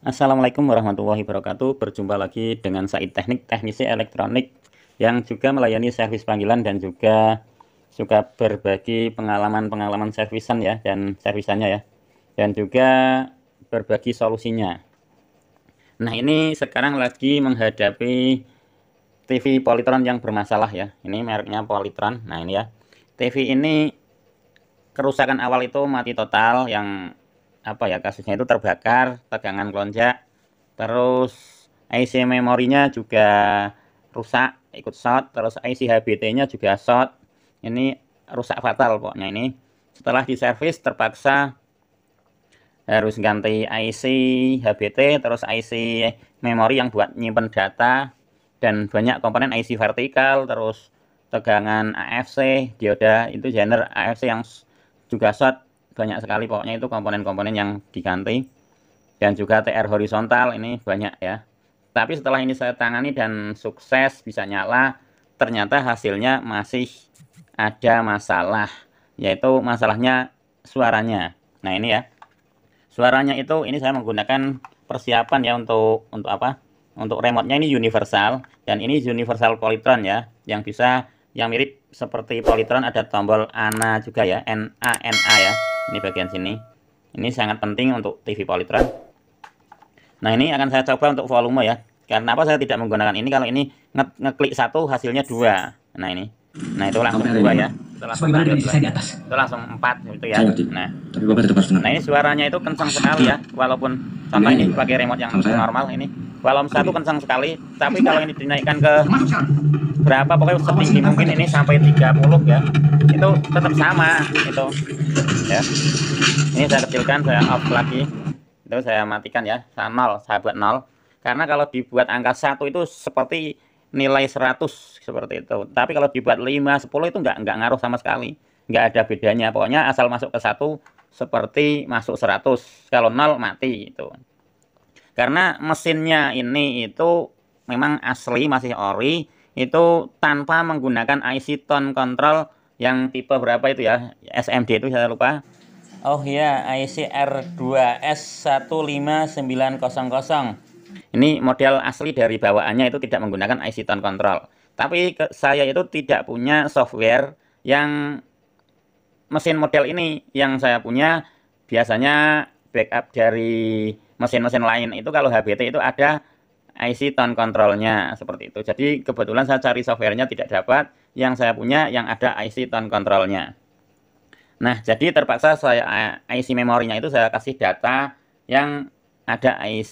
Assalamualaikum warahmatullahi wabarakatuh Berjumpa lagi dengan Said Teknik Teknisi Elektronik Yang juga melayani servis panggilan dan juga Suka berbagi pengalaman-pengalaman servisan ya Dan servisannya ya Dan juga berbagi solusinya Nah ini sekarang lagi menghadapi TV Polytron yang bermasalah ya Ini mereknya Polytron Nah ini ya TV ini kerusakan awal itu mati total yang apa ya kasusnya itu terbakar tegangan lonjak terus IC memorinya juga rusak ikut short terus IC HBT nya juga short ini rusak fatal pokoknya ini setelah di diservis terpaksa harus ganti IC HBT terus IC memori yang buat nyimpen data dan banyak komponen IC vertikal terus tegangan AFC dioda itu genre AFC yang juga short banyak sekali pokoknya itu komponen-komponen yang diganti dan juga TR horizontal ini banyak ya tapi setelah ini saya tangani dan sukses bisa nyala ternyata hasilnya masih ada masalah yaitu masalahnya suaranya nah ini ya suaranya itu ini saya menggunakan persiapan ya untuk untuk apa untuk remote-nya ini universal dan ini universal polytron ya yang bisa yang mirip seperti polytron ada tombol ANA juga ya N A N A ya ini bagian sini ini sangat penting untuk TV polytron nah ini akan saya coba untuk volume ya karena apa saya tidak menggunakan ini kalau ini nge ngeklik satu hasilnya dua nah ini nah itu langsung dua ya itu langsung empat di atas itu langsung empat gitu ya nah nah ini suaranya itu kencang sekali ya walaupun sampai ini pakai remote yang normal ini walaupun satu kencang sekali tapi kalau ini dinaikkan ke berapa pokoknya setinggi mungkin ini sampai 30 ya itu tetap sama itu ya ini saya kecilkan saya off lagi itu saya matikan ya saya nol saya buat nol karena kalau dibuat angka satu itu seperti nilai 100 seperti itu tapi kalau dibuat 5 10 itu nggak nggak ngaruh sama sekali nggak ada bedanya pokoknya asal masuk ke satu seperti masuk 100 kalau nol mati itu karena mesinnya ini itu memang asli masih ori itu tanpa menggunakan IC tone control yang tipe berapa itu ya SMD itu saya lupa oh iya IC R2S15900 ini model asli dari bawaannya itu tidak menggunakan IC tone control tapi ke, saya itu tidak punya software yang mesin model ini yang saya punya biasanya backup dari mesin-mesin lain itu kalau HBT itu ada IC tone controlnya seperti itu. Jadi kebetulan saya cari softwarenya tidak dapat. Yang saya punya yang ada IC tone controlnya. Nah jadi terpaksa saya IC memorinya itu saya kasih data yang ada IC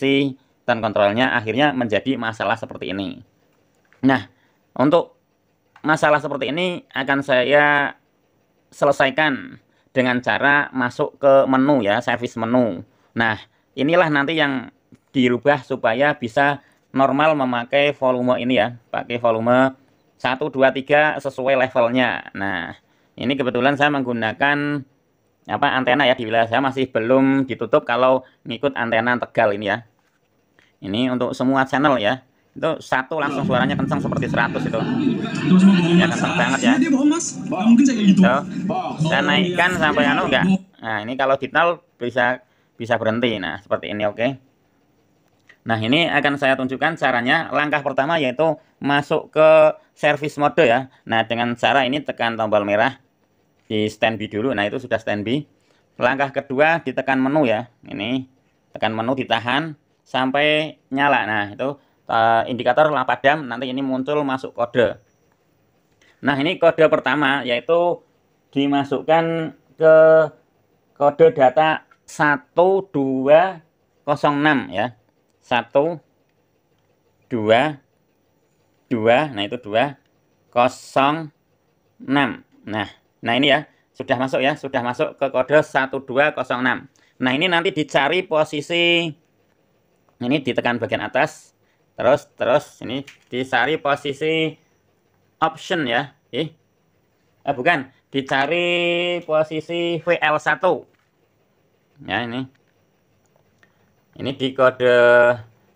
tone controlnya akhirnya menjadi masalah seperti ini. Nah untuk masalah seperti ini akan saya selesaikan dengan cara masuk ke menu ya, service menu. Nah, inilah nanti yang dirubah supaya bisa normal memakai volume ini ya pakai volume 1 2 3 sesuai levelnya nah ini kebetulan saya menggunakan apa antena ya di wilayah saya masih belum ditutup kalau ngikut antena Tegal ini ya ini untuk semua channel ya itu satu langsung suaranya kencang seperti 100 itu ya kencang banget ya itu. saya naikkan sampai anu enggak nah ini kalau di bisa bisa berhenti nah seperti ini oke okay? Nah, ini akan saya tunjukkan caranya. Langkah pertama yaitu masuk ke service mode ya. Nah, dengan cara ini tekan tombol merah di standby dulu. Nah, itu sudah standby. Langkah kedua ditekan menu ya. Ini tekan menu ditahan sampai nyala. Nah, itu eh, indikator lampu padam. Nanti ini muncul masuk kode. Nah, ini kode pertama yaitu dimasukkan ke kode data 1206 ya satu dua dua nah itu dua kosong enam nah nah ini ya sudah masuk ya sudah masuk ke kode 1206 nah ini nanti dicari posisi ini ditekan bagian atas terus terus ini dicari posisi option ya eh, eh bukan dicari posisi VL1 ya ini ini di kode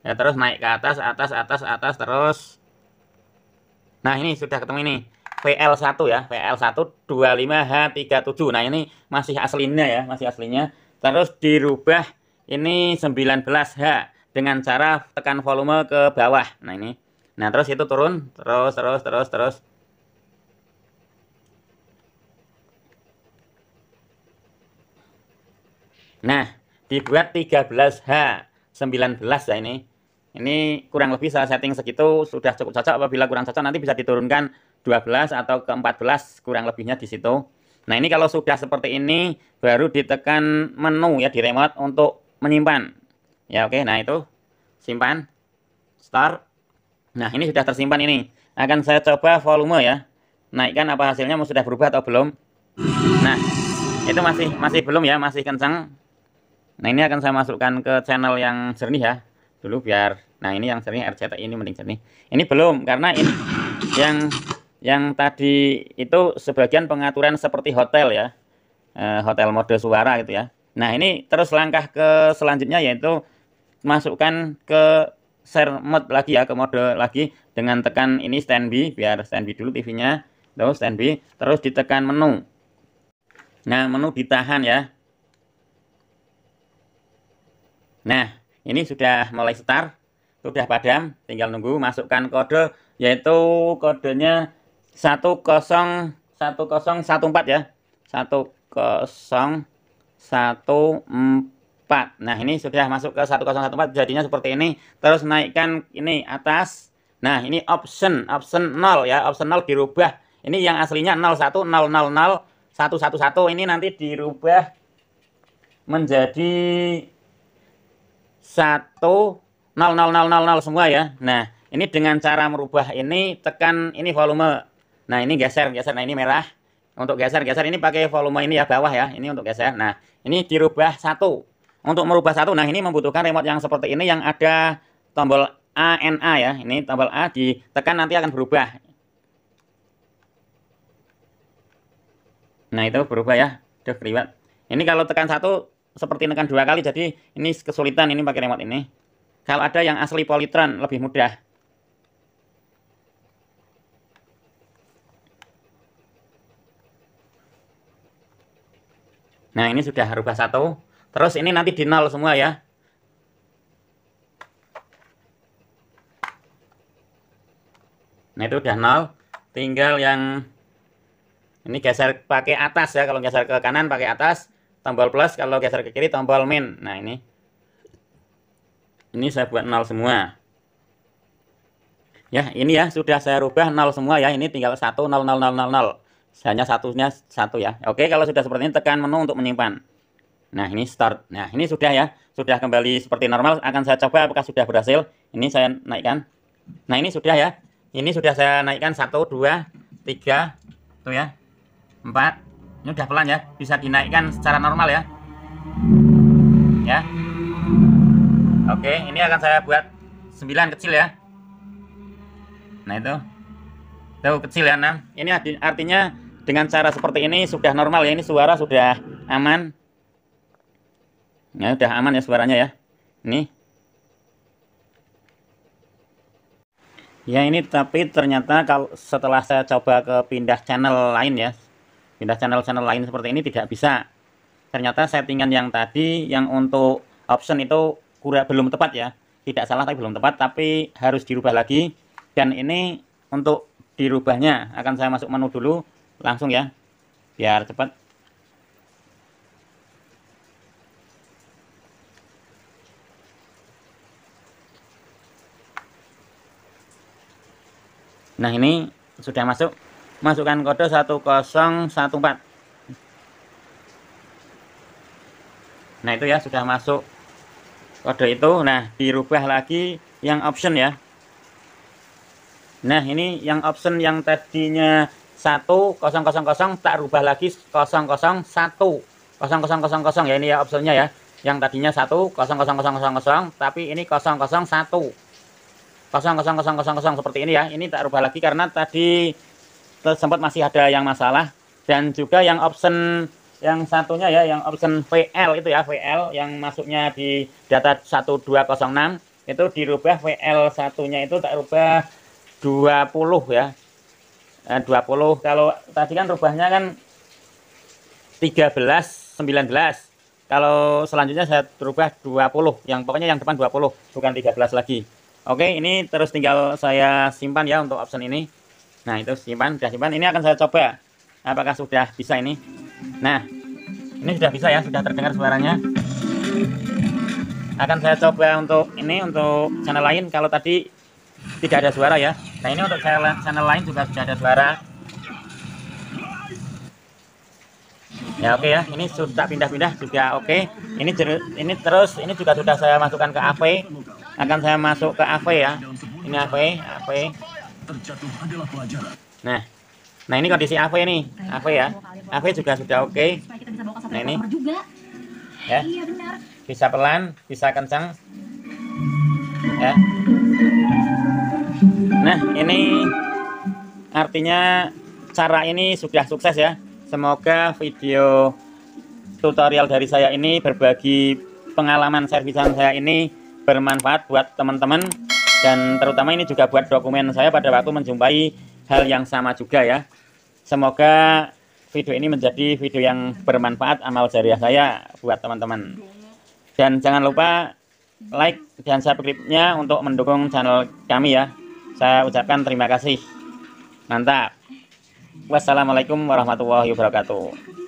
ya terus naik ke atas atas atas atas terus nah ini sudah ketemu ini VL1 ya VL1 25H37 nah ini masih aslinya ya masih aslinya terus dirubah ini 19H dengan cara tekan volume ke bawah nah ini nah terus itu turun terus terus terus terus nah dibuat 13H 19 ya ini ini kurang lebih saya setting segitu sudah cukup cocok apabila kurang cocok nanti bisa diturunkan 12 atau ke 14 kurang lebihnya di situ nah ini kalau sudah seperti ini baru ditekan menu ya di remote untuk menyimpan ya oke okay, nah itu simpan start nah ini sudah tersimpan ini akan saya coba volume ya naikkan apa hasilnya sudah berubah atau belum nah itu masih masih belum ya masih kencang Nah ini akan saya masukkan ke channel yang jernih ya dulu biar nah ini yang jernih RCTI ini mending jernih. Ini belum karena ini yang yang tadi itu sebagian pengaturan seperti hotel ya. Eh, hotel mode suara gitu ya. Nah ini terus langkah ke selanjutnya yaitu masukkan ke share mode lagi ya ke mode lagi dengan tekan ini standby biar standby dulu TV-nya terus standby terus ditekan menu. Nah menu ditahan ya Nah, ini sudah mulai start, sudah padam, tinggal nunggu masukkan kode yaitu kodenya 101014 ya. 1014. Nah, ini sudah masuk ke 1014 jadinya seperti ini. Terus naikkan ini atas. Nah, ini option, option 0 ya, option 0 dirubah. Ini yang aslinya 01000111 ini nanti dirubah menjadi satu nol nol nol nol nol semua ya. Nah, ini dengan cara merubah ini tekan ini volume. Nah, ini geser, geser. Nah, ini merah. Untuk geser, geser ini pakai volume ini ya bawah ya. Ini untuk geser. Nah, ini dirubah satu. Untuk merubah satu, nah ini membutuhkan remote yang seperti ini yang ada tombol A, N, A ya. Ini tombol A ditekan nanti akan berubah. Nah, itu berubah ya. Udah keliwat. Ini kalau tekan satu seperti nekan dua kali jadi ini kesulitan ini pakai remote ini kalau ada yang asli politron lebih mudah nah ini sudah rubah satu terus ini nanti di nol semua ya nah itu udah nol tinggal yang ini geser pakai atas ya kalau geser ke kanan pakai atas Tombol plus kalau geser ke kiri tombol min. Nah, ini. Ini saya buat nol semua. Ya, ini ya sudah saya rubah nol semua ya. Ini tinggal satu nol nol nol nol nol. Hanya satunya satu ya. Oke, kalau sudah seperti ini tekan menu untuk menyimpan. Nah, ini start. Nah, ini sudah ya. Sudah kembali seperti normal. Akan saya coba apakah sudah berhasil. Ini saya naikkan. Nah, ini sudah ya. Ini sudah saya naikkan satu dua tiga tuh ya. empat ini udah pelan ya bisa dinaikkan secara normal ya ya oke ini akan saya buat 9 kecil ya nah itu tahu kecil ya nah ini artinya dengan cara seperti ini sudah normal ya ini suara sudah aman ya udah aman ya suaranya ya ini ya ini tapi ternyata kalau setelah saya coba ke pindah channel lain ya pindah channel-channel lain seperti ini tidak bisa ternyata settingan yang tadi yang untuk option itu kurang belum tepat ya tidak salah tapi belum tepat tapi harus dirubah lagi dan ini untuk dirubahnya akan saya masuk menu dulu langsung ya biar cepat nah ini sudah masuk masukkan kode 1014 nah itu ya sudah masuk kode itu nah dirubah lagi yang option ya nah ini yang option yang tadinya 1000 tak rubah lagi 001 0000 ya ini ya optionnya ya yang tadinya 1 tapi ini 001 0000 seperti ini ya ini tak rubah lagi karena tadi sempat masih ada yang masalah dan juga yang option yang satunya ya yang option VL itu ya VL yang masuknya di data 1206 itu dirubah VL satunya itu tak rubah 20 ya 20 eh, kalau tadi kan rubahnya kan 13 19 kalau selanjutnya saya rubah 20 yang pokoknya yang depan 20 bukan 13 lagi Oke ini terus tinggal saya simpan ya untuk option ini Nah, itu simpan, sudah simpan. Ini akan saya coba apakah sudah bisa ini. Nah, ini sudah bisa ya, sudah terdengar suaranya. Akan saya coba untuk ini untuk channel lain kalau tadi tidak ada suara ya. Nah, ini untuk channel, channel lain juga sudah ada suara. Ya oke okay ya, ini sudah pindah-pindah juga oke. Okay. Ini ini terus ini juga sudah saya masukkan ke AV. Akan saya masuk ke AV ya. Ini AV, AV. Terjatuh adalah pelajaran. Nah, nah ini kondisi AV nah, ya. ini, AV ya, AV juga sudah oke. Okay. Nah ini, ya, iya, bisa pelan, bisa kencang, ya. Nah ini artinya cara ini sudah sukses ya. Semoga video tutorial dari saya ini berbagi pengalaman servisan saya ini bermanfaat buat teman-teman dan terutama ini juga buat dokumen saya pada waktu menjumpai hal yang sama juga ya. Semoga video ini menjadi video yang bermanfaat amal jariah saya buat teman-teman. Dan jangan lupa like dan subscribe-nya untuk mendukung channel kami ya. Saya ucapkan terima kasih. Mantap. Wassalamualaikum warahmatullahi wabarakatuh.